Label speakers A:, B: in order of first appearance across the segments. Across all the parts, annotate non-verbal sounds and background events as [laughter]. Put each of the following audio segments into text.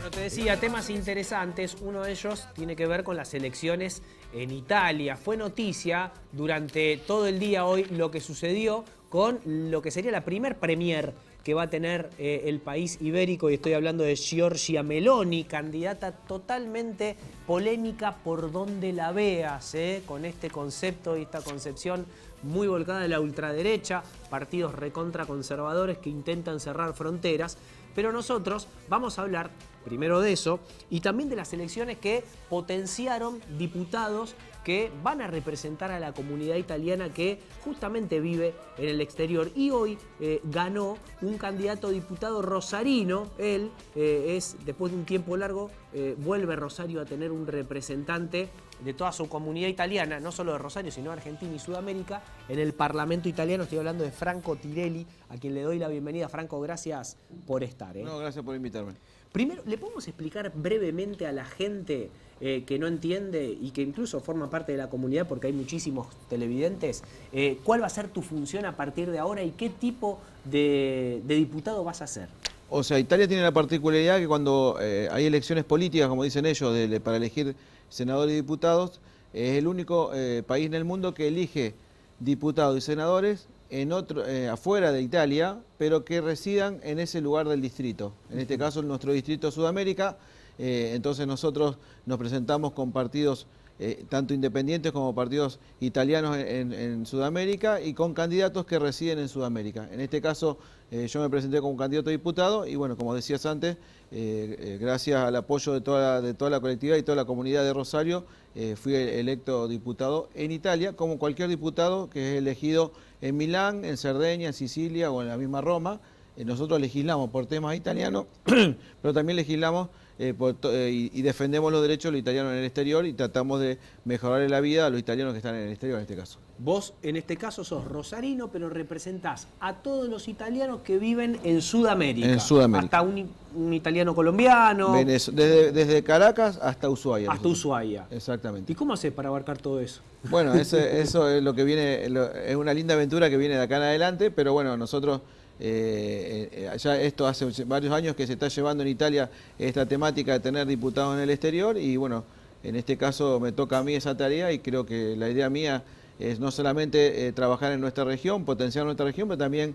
A: Bueno, te decía, temas interesantes. Uno de ellos tiene que ver con las elecciones en Italia. Fue noticia durante todo el día hoy lo que sucedió con lo que sería la primer premier que va a tener eh, el país ibérico, y estoy hablando de Giorgia Meloni, candidata totalmente polémica por donde la veas, eh, con este concepto y esta concepción muy volcada de la ultraderecha, partidos recontraconservadores que intentan cerrar fronteras. Pero nosotros vamos a hablar primero de eso y también de las elecciones que potenciaron diputados que van a representar a la comunidad italiana que justamente vive en el exterior. Y hoy eh, ganó un candidato diputado rosarino, él eh, es después de un tiempo largo eh, vuelve Rosario a tener un representante de toda su comunidad italiana, no solo de Rosario, sino de Argentina y Sudamérica, en el Parlamento italiano. Estoy hablando de Franco Tirelli, a quien le doy la bienvenida. Franco, gracias por estar. ¿eh? No, gracias por invitarme. Primero, ¿le podemos explicar brevemente a la gente eh, que no entiende y que incluso forma parte de la comunidad, porque hay muchísimos televidentes, cuál va a ser tu función a partir de ahora y qué tipo de diputado vas a ser?
B: O sea, Italia tiene la particularidad que cuando eh, hay elecciones políticas, como dicen ellos, para elegir senadores y diputados, es el único eh, país en el mundo que elige diputados y senadores en eh, afuera de Italia, pero que residan en ese lugar del distrito. En este caso, en nuestro distrito Sudamérica. entonces nosotros nos presentamos con partidos eh, tanto independientes como partidos italianos en, Sudamérica y con candidatos que residen en Sudamérica. En este caso eh, yo me presenté como candidato a diputado y bueno, como decías antes, eh, gracias al apoyo de toda, de toda la colectividad y toda la comunidad de Rosario, fui e-, electo diputado en Italia, como cualquier diputado que es elegido en Milán, en Cerdeña, en Sicilia o en la misma Roma. Nosotros legislamos por temas italianos, [clears throat] pero también legislamos eh, eh, y, defendemos los derechos de los italianos en el exterior y tratamos de mejorar la vida a los italianos que están en el exterior en este caso.
A: Vos en este caso sos rosarino, pero representás a todos los italianos que viven en Sudamérica.
B: En Sudamérica.
A: Hasta un, italiano colombiano.
B: desde, desde, Caracas hasta Ushuaia. Hasta Ushuaia. Exactamente. ¿Y cómo haces para
A: abarcar todo eso? Bueno, [laughs] eso
B: es lo que viene, es una linda aventura que viene de acá en adelante, pero bueno, nosotros... Eh, eh, esto hace varios años que se está llevando en Italia esta temática de tener diputados en el exterior y bueno, en este caso me toca a mí esa tarea y creo que la idea mía es no solamente eh, trabajar en nuestra región, potenciar nuestra región, pero también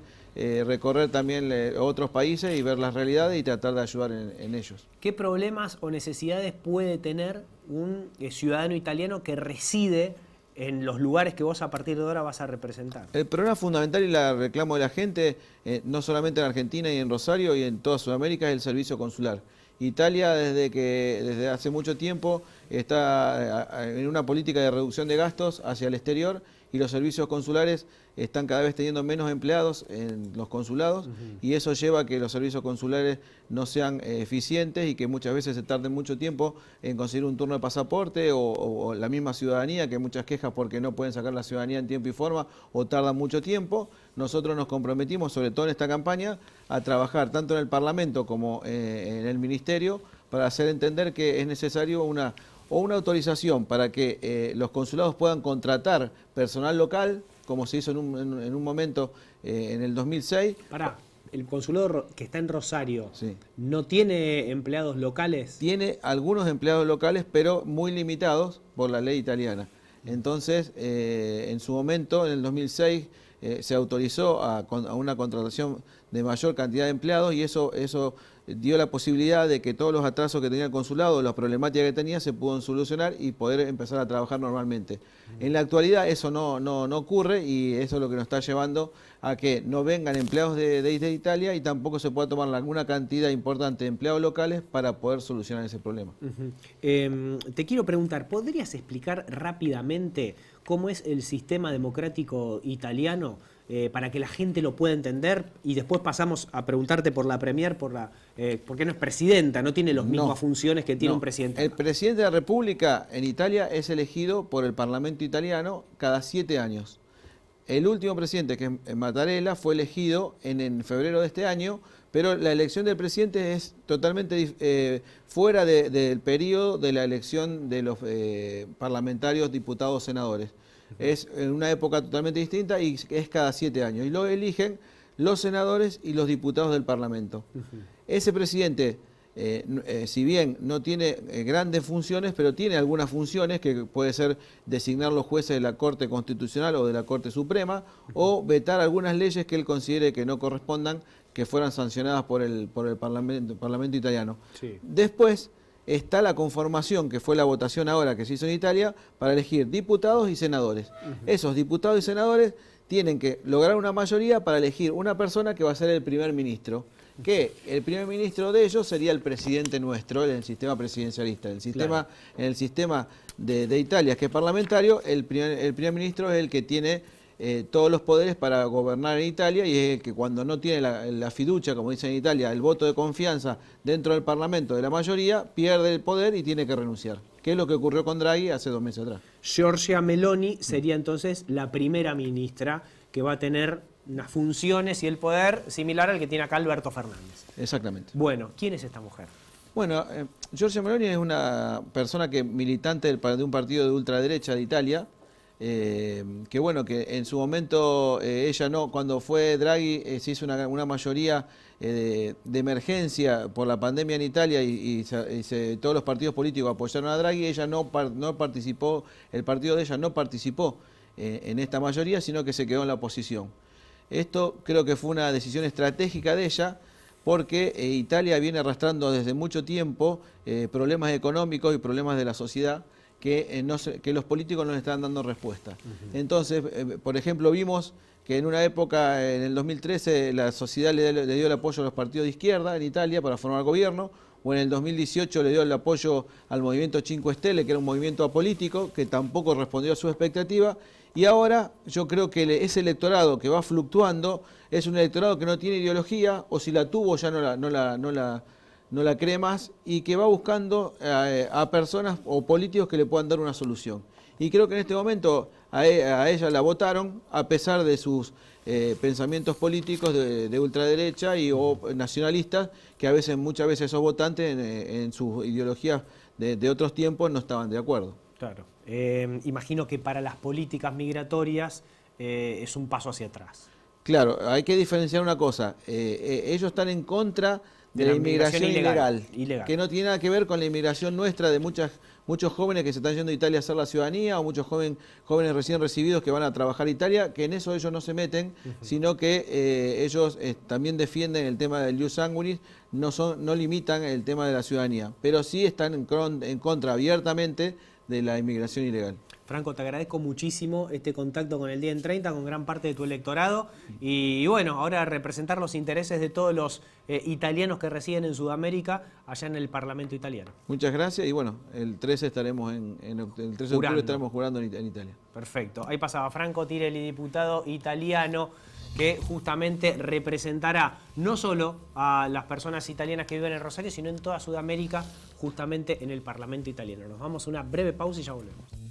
B: recorrer también otros países y ver las realidades y tratar de ayudar en, en ellos.
A: ¿Qué problemas o necesidades puede tener un ciudadano italiano que reside en los lugares que vos a partir de ahora vas a representar.
B: El problema fundamental y la reclamo de la gente, eh, no solamente en Argentina y en Rosario y en toda Sudamérica, es el servicio consular. Italia desde que desde hace mucho tiempo está eh, en una política de reducción de gastos hacia el exterior y los servicios consulares están cada vez teniendo menos empleados en los consulados y eso lleva a que los servicios consulares no sean eh, eficientes y que muchas veces se tarden mucho tiempo en conseguir un turno de pasaporte o, la misma ciudadanía, que muchas quejas porque no pueden sacar la ciudadanía en tiempo y forma o tardan mucho tiempo. Nosotros nos comprometimos, sobre todo en esta campaña, a trabajar tanto en el Parlamento como eh, en el Ministerio para hacer entender que es necesario una o una autorización para que eh, los consulados puedan contratar personal local, como se hizo en un, momento eh, en el 2006. Pará, el consulado que está en Rosario no tiene empleados locales. Tiene algunos empleados locales, pero muy limitados por la ley italiana. Mm. Entonces, eh, en su momento, en el 2006, eh, se autorizó a, una contratación de mayor cantidad de empleados y eso, eso dio la posibilidad de que todos los atrasos que tenía el consulado, las problemáticas que tenía, se pudieron solucionar y poder empezar a trabajar normalmente. En la actualidad eso no, no, ocurre y eso es lo que nos está llevando a que no vengan empleados de, de, Italia y tampoco se pueda tomar alguna cantidad importante de empleados locales
A: para poder solucionar ese problema. Em, te quiero preguntar, ¿podrías explicar rápidamente? cómo es el sistema democrático italiano eh, para que la gente lo pueda entender y después pasamos a preguntarte por la Premier, por la, eh, porque no es presidenta, no tiene las mismas funciones que tiene un presidente. El presidente de la República en Italia es elegido
B: por el Parlamento italiano cada siete años. El último presidente, que es Mattarella, fue elegido en, febrero de este año, pero la elección del presidente es totalmente eh, fuera del periodo de la elección de los eh, parlamentarios, diputados, senadores. Es en una época totalmente distinta y es cada siete años. Y lo eligen los senadores y los diputados del Parlamento. Ese presidente eh, eh, si bien no tiene eh, grandes funciones, pero tiene algunas funciones que puede ser designar los jueces de la Corte Constitucional o de la Corte Suprema o vetar algunas leyes que él considere que no correspondan, que fueran sancionadas por el, por el Parlamento, parlamento italiano. Después está la conformación, que fue la votación ahora que se hizo en Italia, para elegir diputados y senadores. Esos diputados y senadores tienen que lograr una mayoría para elegir una persona que va a ser el primer ministro que el primer ministro de ellos sería el presidente nuestro en el sistema presidencialista. El sistema, En el sistema de, de, Italia, que es parlamentario, el primer, ministro es el que tiene eh, todos los poderes para gobernar en Italia y es el que cuando no tiene la, la, fiducia, como dicen en Italia, el voto de confianza dentro del Parlamento
A: de la mayoría, pierde el poder y tiene que renunciar, que es lo que ocurrió con Draghi hace dos meses atrás. Giorgia Meloni sería entonces la primera ministra que va a tener unas funciones y el poder similar al que tiene acá Alberto Fernández. Exactamente. Bueno, ¿quién es esta mujer?
B: Bueno, eh, Giorgia Meloni es una persona que militante de un partido de ultraderecha de Italia, eh, que bueno, que en su momento eh, ella no, cuando fue Draghi se hizo una, mayoría de, emergencia por la pandemia en Italia y, todos los partidos políticos apoyaron a Draghi, ella no, no participó, el partido de ella no participó en esta mayoría, sino que se quedó en la oposición. Esto creo que fue una decisión estratégica de ella porque eh, Italia viene arrastrando desde mucho tiempo eh, problemas económicos y problemas de la sociedad que, eh, los políticos no le están dando respuesta. Entonces, por ejemplo, vimos que en una época, en el 2013, la sociedad le, dio el apoyo a los partidos de izquierda en Italia para formar gobierno. Bueno, en el 2018 le dio el apoyo al movimiento 5 Esteles, que era un movimiento apolítico, que tampoco respondió a su expectativa, y ahora yo creo que ese electorado que va fluctuando es un electorado que no tiene ideología, o si la tuvo ya no la, no la no la cree más y que va buscando eh, a personas o políticos que le puedan dar una solución. Y creo que en este momento a, e, ella la votaron a pesar de sus eh, pensamientos políticos de, ultraderecha y o nacionalistas, que a veces, muchas veces esos votantes en, eh, sus ideologías de, otros tiempos no estaban de acuerdo. Claro. Em,
A: imagino que para las políticas migratorias es un paso hacia atrás.
B: Claro, hay que diferenciar una cosa. ellos están en contra de, la, inmigración, ilegal, Que no tiene nada que ver con la inmigración nuestra de muchas, muchos jóvenes que se están yendo a Italia a hacer la ciudadanía o muchos joven, jóvenes recién recibidos que van a trabajar a Italia, que en eso ellos no se meten, sino que eh, ellos eh, también defienden el tema del jus sanguinis, no, son, no limitan el tema de la ciudadanía, pero sí están en contra abiertamente de la inmigración ilegal.
A: Franco, te agradezco muchísimo este contacto con el Día en 30, con gran parte de tu electorado. Y bueno, ahora representar los intereses de todos los eh, italianos que residen en Sudamérica, allá en el Parlamento italiano.
B: Muchas gracias y bueno, el 13 estaremos en, el 13 de octubre estaremos jurando en Italia.
A: Perfecto. Ahí pasaba Franco Tirelli, diputado italiano que justamente representará no solo a las personas italianas que viven en Rosario, sino en toda Sudamérica, justamente en el Parlamento italiano. Nos vamos a una breve pausa y ya volvemos.